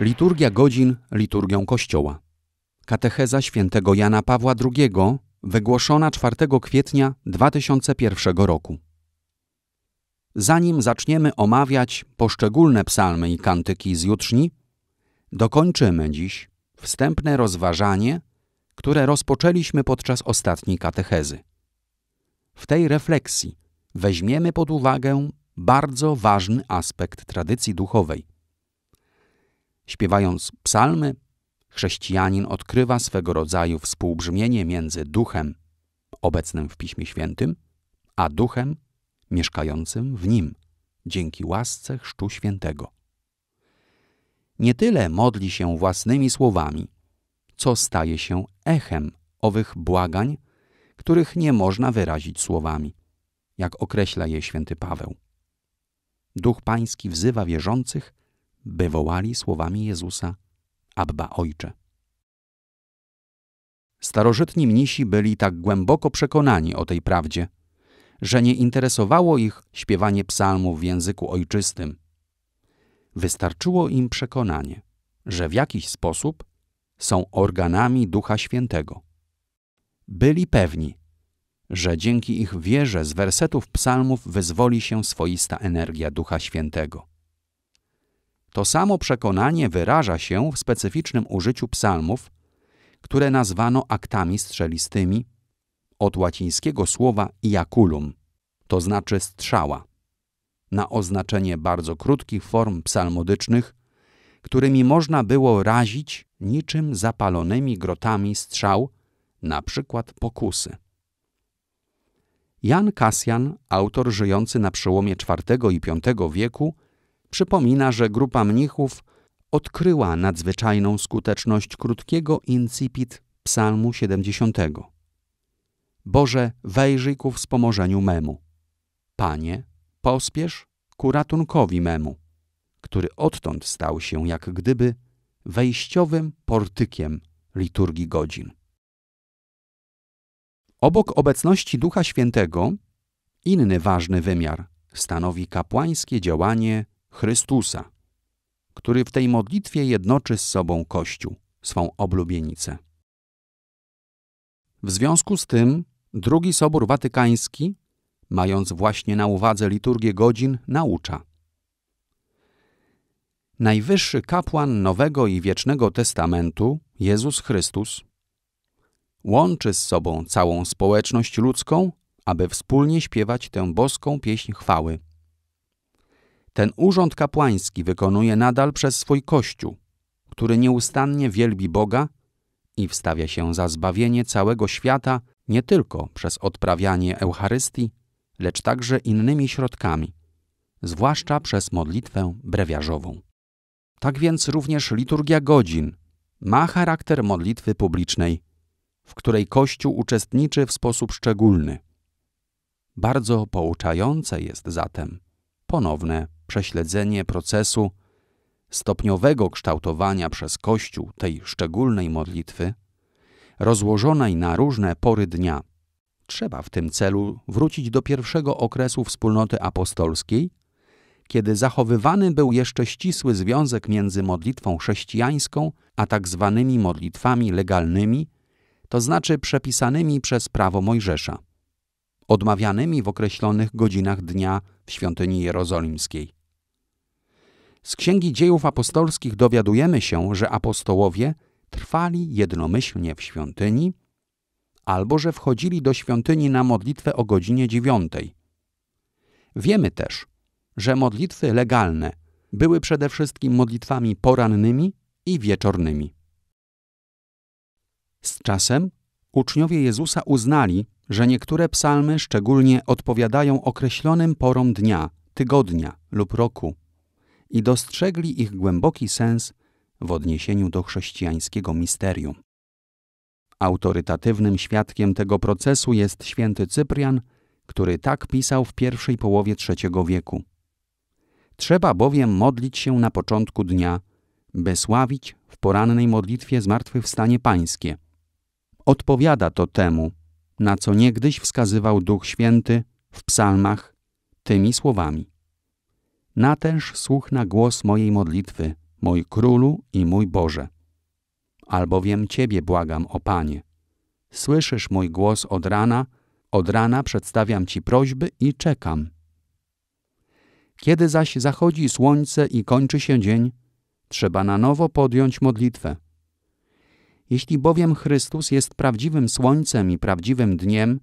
Liturgia godzin liturgią Kościoła. Katecheza świętego Jana Pawła II, wygłoszona 4 kwietnia 2001 roku. Zanim zaczniemy omawiać poszczególne psalmy i kantyki z jutrzni, dokończymy dziś wstępne rozważanie, które rozpoczęliśmy podczas ostatniej katechezy. W tej refleksji weźmiemy pod uwagę bardzo ważny aspekt tradycji duchowej – Śpiewając psalmy, chrześcijanin odkrywa swego rodzaju współbrzmienie między duchem obecnym w Piśmie Świętym, a duchem mieszkającym w nim dzięki łasce Chrztu Świętego. Nie tyle modli się własnymi słowami, co staje się echem owych błagań, których nie można wyrazić słowami, jak określa je święty Paweł. Duch Pański wzywa wierzących by wołali słowami Jezusa Abba Ojcze. Starożytni mnisi byli tak głęboko przekonani o tej prawdzie, że nie interesowało ich śpiewanie psalmów w języku ojczystym. Wystarczyło im przekonanie, że w jakiś sposób są organami Ducha Świętego. Byli pewni, że dzięki ich wierze z wersetów psalmów wyzwoli się swoista energia Ducha Świętego. To samo przekonanie wyraża się w specyficznym użyciu psalmów, które nazwano aktami strzelistymi, od łacińskiego słowa iaculum, to znaczy strzała, na oznaczenie bardzo krótkich form psalmodycznych, którymi można było razić niczym zapalonymi grotami strzał, na przykład pokusy. Jan Kasjan, autor żyjący na przełomie IV i V wieku, przypomina, że grupa mnichów odkryła nadzwyczajną skuteczność krótkiego incipit psalmu 70. Boże, wejrzyj ku wspomożeniu memu. Panie, pospiesz ku ratunkowi memu, który odtąd stał się jak gdyby wejściowym portykiem liturgii godzin. Obok obecności Ducha Świętego, inny ważny wymiar stanowi kapłańskie działanie Chrystusa, który w tej modlitwie jednoczy z sobą Kościół, swą oblubienicę. W związku z tym drugi Sobór Watykański, mając właśnie na uwadze liturgię godzin, naucza. Najwyższy kapłan Nowego i Wiecznego Testamentu, Jezus Chrystus, łączy z sobą całą społeczność ludzką, aby wspólnie śpiewać tę boską pieśń chwały – ten urząd kapłański wykonuje nadal przez swój Kościół, który nieustannie wielbi Boga i wstawia się za zbawienie całego świata nie tylko przez odprawianie Eucharystii, lecz także innymi środkami, zwłaszcza przez modlitwę brewiarzową. Tak więc również liturgia godzin ma charakter modlitwy publicznej, w której Kościół uczestniczy w sposób szczególny. Bardzo pouczające jest zatem ponowne prześledzenie procesu stopniowego kształtowania przez Kościół tej szczególnej modlitwy, rozłożonej na różne pory dnia. Trzeba w tym celu wrócić do pierwszego okresu wspólnoty apostolskiej, kiedy zachowywany był jeszcze ścisły związek między modlitwą chrześcijańską a tak zwanymi modlitwami legalnymi, to znaczy przepisanymi przez prawo Mojżesza, odmawianymi w określonych godzinach dnia w świątyni jerozolimskiej. Z Księgi Dziejów Apostolskich dowiadujemy się, że apostołowie trwali jednomyślnie w świątyni albo że wchodzili do świątyni na modlitwę o godzinie dziewiątej. Wiemy też, że modlitwy legalne były przede wszystkim modlitwami porannymi i wieczornymi. Z czasem uczniowie Jezusa uznali, że niektóre psalmy szczególnie odpowiadają określonym porom dnia, tygodnia lub roku i dostrzegli ich głęboki sens w odniesieniu do chrześcijańskiego misterium. Autorytatywnym świadkiem tego procesu jest święty Cyprian, który tak pisał w pierwszej połowie III wieku. Trzeba bowiem modlić się na początku dnia, by sławić w porannej modlitwie zmartwychwstanie pańskie. Odpowiada to temu, na co niegdyś wskazywał Duch Święty w psalmach tymi słowami. Natęż słuch na głos mojej modlitwy, mój królu i mój Boże. Albowiem Ciebie błagam, o Panie. Słyszysz mój głos od rana, od rana przedstawiam Ci prośby i czekam. Kiedy zaś zachodzi słońce i kończy się dzień, trzeba na nowo podjąć modlitwę. Jeśli bowiem Chrystus jest prawdziwym słońcem i prawdziwym dniem,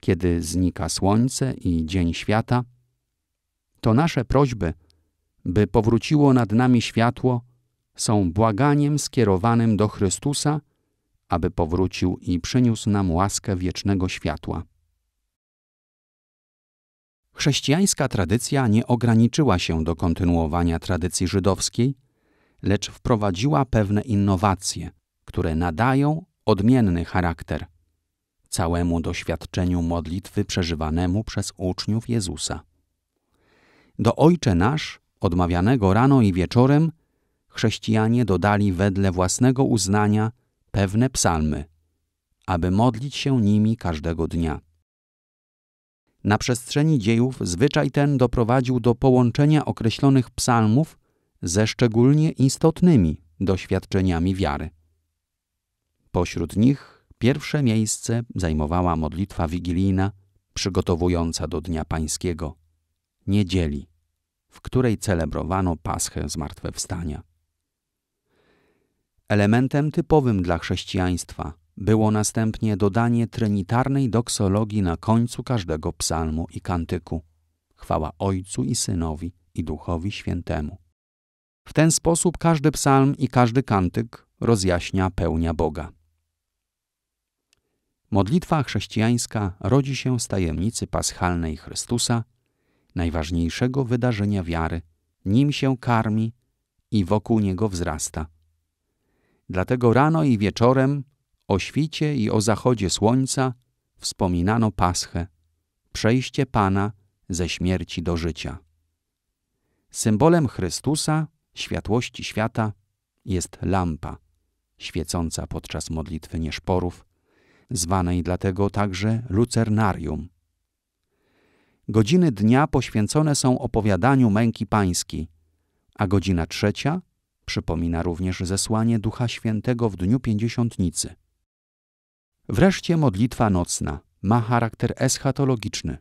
kiedy znika słońce i dzień świata, to nasze prośby, by powróciło nad nami światło, są błaganiem skierowanym do Chrystusa, aby powrócił i przyniósł nam łaskę wiecznego światła. Chrześcijańska tradycja nie ograniczyła się do kontynuowania tradycji żydowskiej, lecz wprowadziła pewne innowacje, które nadają odmienny charakter całemu doświadczeniu modlitwy przeżywanemu przez uczniów Jezusa. Do Ojcze Nasz, odmawianego rano i wieczorem, chrześcijanie dodali wedle własnego uznania pewne psalmy, aby modlić się nimi każdego dnia. Na przestrzeni dziejów zwyczaj ten doprowadził do połączenia określonych psalmów ze szczególnie istotnymi doświadczeniami wiary. Pośród nich pierwsze miejsce zajmowała modlitwa wigilijna przygotowująca do Dnia Pańskiego niedzieli, w której celebrowano Paschę Zmartwychwstania. Elementem typowym dla chrześcijaństwa było następnie dodanie trinitarnej doksologii na końcu każdego psalmu i kantyku. Chwała Ojcu i Synowi i Duchowi Świętemu. W ten sposób każdy psalm i każdy kantyk rozjaśnia pełnia Boga. Modlitwa chrześcijańska rodzi się z tajemnicy paschalnej Chrystusa najważniejszego wydarzenia wiary, nim się karmi i wokół niego wzrasta. Dlatego rano i wieczorem, o świcie i o zachodzie słońca, wspominano Paschę, przejście Pana ze śmierci do życia. Symbolem Chrystusa, światłości świata, jest lampa, świecąca podczas modlitwy nieszporów, zwanej dlatego także lucernarium godziny dnia poświęcone są opowiadaniu męki pańskiej, a godzina trzecia przypomina również zesłanie Ducha Świętego w dniu pięćdziesiątnicy. Wreszcie modlitwa nocna ma charakter eschatologiczny.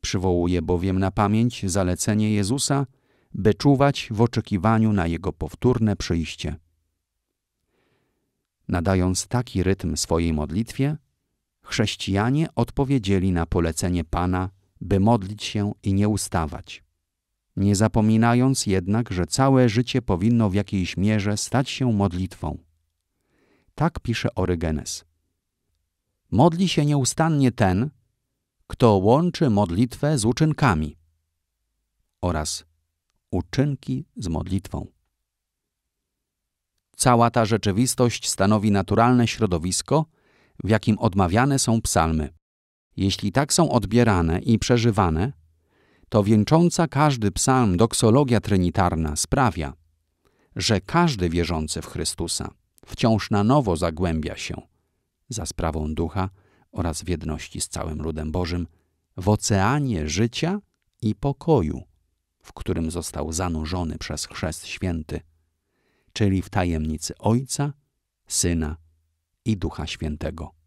Przywołuje bowiem na pamięć zalecenie Jezusa, by czuwać w oczekiwaniu na Jego powtórne przyjście. Nadając taki rytm swojej modlitwie, chrześcijanie odpowiedzieli na polecenie Pana by modlić się i nie ustawać. Nie zapominając jednak, że całe życie powinno w jakiejś mierze stać się modlitwą. Tak pisze Orygenes. Modli się nieustannie ten, kto łączy modlitwę z uczynkami oraz uczynki z modlitwą. Cała ta rzeczywistość stanowi naturalne środowisko, w jakim odmawiane są psalmy. Jeśli tak są odbierane i przeżywane, to wieńcząca każdy psalm doksologia trinitarna sprawia, że każdy wierzący w Chrystusa wciąż na nowo zagłębia się za sprawą ducha oraz w jedności z całym ludem Bożym w oceanie życia i pokoju, w którym został zanurzony przez Chrzest Święty, czyli w tajemnicy Ojca, Syna i Ducha Świętego.